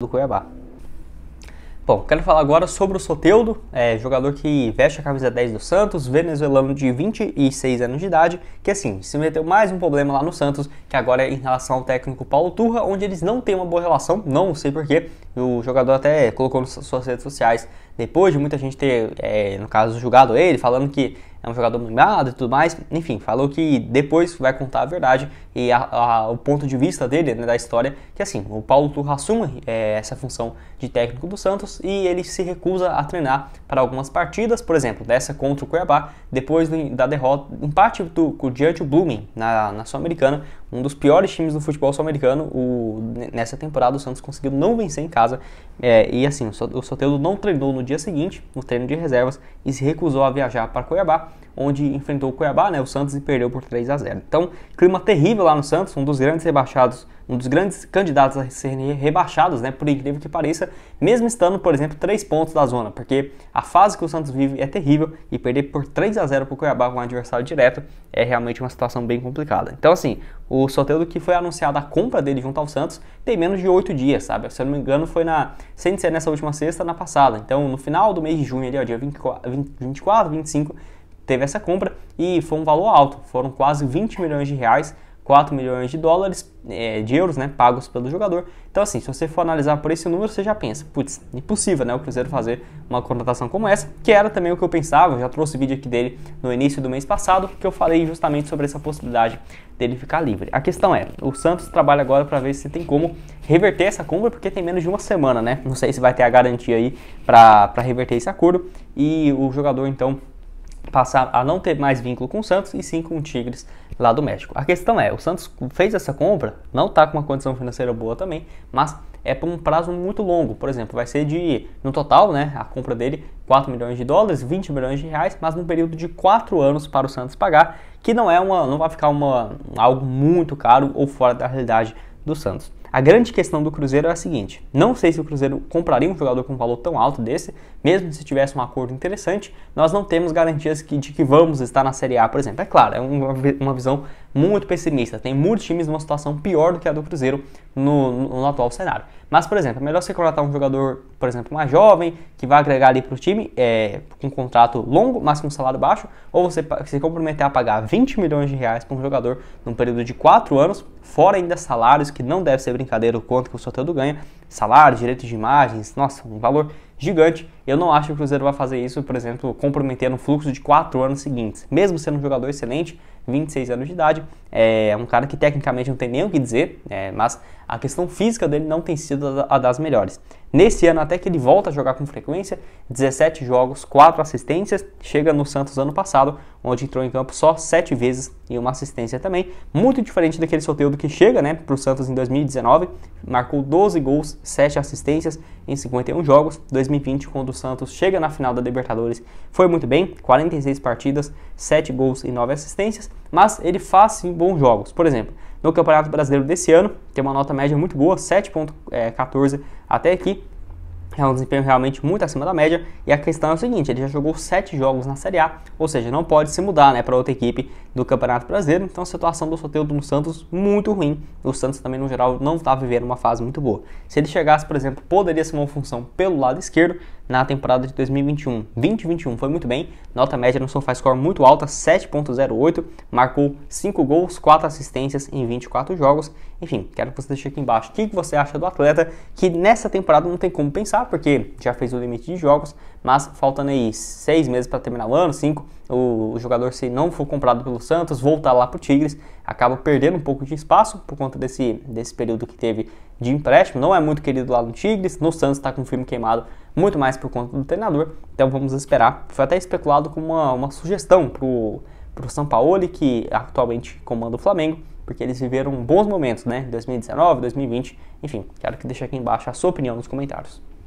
do Cuiabá. Bom, quero falar agora sobre o Soteudo, é, jogador que veste a camisa 10 do Santos, venezuelano de 26 anos de idade, que assim, se meteu mais um problema lá no Santos, que agora é em relação ao técnico Paulo Turra, onde eles não têm uma boa relação, não sei porquê, o jogador até colocou nas suas redes sociais, depois de muita gente ter, é, no caso, julgado ele, falando que é um jogador mimado e tudo mais. Enfim, falou que depois vai contar a verdade e a, a, o ponto de vista dele, né, da história, que assim, o Paulo Turra assume é, essa função de técnico do Santos e ele se recusa a treinar para algumas partidas, por exemplo, dessa contra o Cuiabá, depois da derrota, empate do, diante do Blooming na, na Sul-Americana, um dos piores times do futebol sul-americano. Nessa temporada, o Santos conseguiu não vencer em casa. É, e assim, o, o Soteldo não treinou no dia seguinte, no treino de reservas, e se recusou a viajar para Cuiabá onde enfrentou o Cuiabá, né, o Santos e perdeu por 3 a 0. Então, clima terrível lá no Santos, um dos grandes rebaixados, um dos grandes candidatos a serem rebaixados, né, por incrível que pareça, mesmo estando, por exemplo, 3 pontos da zona, porque a fase que o Santos vive é terrível e perder por 3 a 0 para o Cuiabá com um adversário direto é realmente uma situação bem complicada. Então, assim, o Soteldo que foi anunciada a compra dele junto ao Santos tem menos de 8 dias, sabe? Se eu não me engano, foi na sem ser nessa última sexta, na passada. Então, no final do mês de junho ali, ó, dia 24, 25, teve essa compra e foi um valor alto, foram quase 20 milhões de reais, 4 milhões de dólares, é, de euros, né, pagos pelo jogador. Então assim, se você for analisar por esse número, você já pensa, putz, impossível, né, o Cruzeiro fazer uma contratação como essa, que era também o que eu pensava, eu já trouxe vídeo aqui dele no início do mês passado, que eu falei justamente sobre essa possibilidade dele ficar livre. A questão é, o Santos trabalha agora para ver se tem como reverter essa compra, porque tem menos de uma semana, né, não sei se vai ter a garantia aí para reverter esse acordo, e o jogador então passar a não ter mais vínculo com o Santos e sim com o Tigres lá do México. A questão é, o Santos fez essa compra, não está com uma condição financeira boa também, mas é por um prazo muito longo. Por exemplo, vai ser de, no total, né, a compra dele, 4 milhões de dólares, 20 milhões de reais, mas num período de 4 anos para o Santos pagar, que não é uma, não vai ficar uma, algo muito caro ou fora da realidade do Santos. A grande questão do Cruzeiro é a seguinte: não sei se o Cruzeiro compraria um jogador com um valor tão alto desse, mesmo se tivesse um acordo interessante. Nós não temos garantias de que vamos estar na Série A, por exemplo. É claro, é uma, uma visão muito pessimista. Tem muitos times numa situação pior do que a do Cruzeiro no, no, no atual cenário. Mas, por exemplo, é melhor você contratar um jogador, por exemplo, mais jovem, que vai agregar ali para o time, é, com um contrato longo, mas com um salário baixo, ou você se comprometer a pagar 20 milhões de reais para um jogador num período de 4 anos, fora ainda salários, que não deve ser brincadeira o quanto que o Soteldo ganha, salário, direitos de imagens, nossa, um valor gigante eu não acho que o Cruzeiro vai fazer isso, por exemplo, comprometendo o fluxo de quatro anos seguintes. Mesmo sendo um jogador excelente, 26 anos de idade, é um cara que tecnicamente não tem nem o que dizer, é, mas a questão física dele não tem sido a das melhores. Nesse ano, até que ele volta a jogar com frequência, 17 jogos, 4 assistências, chega no Santos ano passado, onde entrou em campo só 7 vezes e uma assistência também, muito diferente daquele sorteio do que chega né, para o Santos em 2019, marcou 12 gols, 7 assistências em 51 jogos, 2020 quando Santos chega na final da Libertadores, foi muito bem, 46 partidas, 7 gols e 9 assistências, mas ele faz sim, bons jogos. Por exemplo, no Campeonato Brasileiro desse ano, tem uma nota média muito boa, 7.14 eh, até aqui, é um desempenho realmente muito acima da média. E a questão é o seguinte: ele já jogou sete jogos na Série A, ou seja, não pode se mudar né, para outra equipe do Campeonato Brasileiro. Então, a situação do Soteldo no Santos muito ruim. O Santos também, no geral, não está vivendo uma fase muito boa. Se ele chegasse, por exemplo, poderia ser uma função pelo lado esquerdo na temporada de 2021. 2021 foi muito bem, nota média no score muito alta, 7.08, marcou 5 gols, 4 assistências em 24 jogos. Enfim, quero que você deixe aqui embaixo o que você acha do atleta que nessa temporada não tem como pensar porque já fez o limite de jogos, mas faltando aí seis meses para terminar o ano, cinco, o, o, jogador se não for comprado pelo Santos, voltar lá para o Tigres, acaba perdendo um pouco de espaço por conta desse, desse período que teve de empréstimo, não é muito querido lá no Tigres, no Santos está com o filme queimado muito mais por conta do treinador, então vamos esperar, foi até especulado com uma, uma sugestão para o São Paulo, que atualmente comanda o Flamengo, porque eles viveram bons momentos, né? 2019, 2020, enfim, quero que deixe aqui embaixo a sua opinião nos comentários.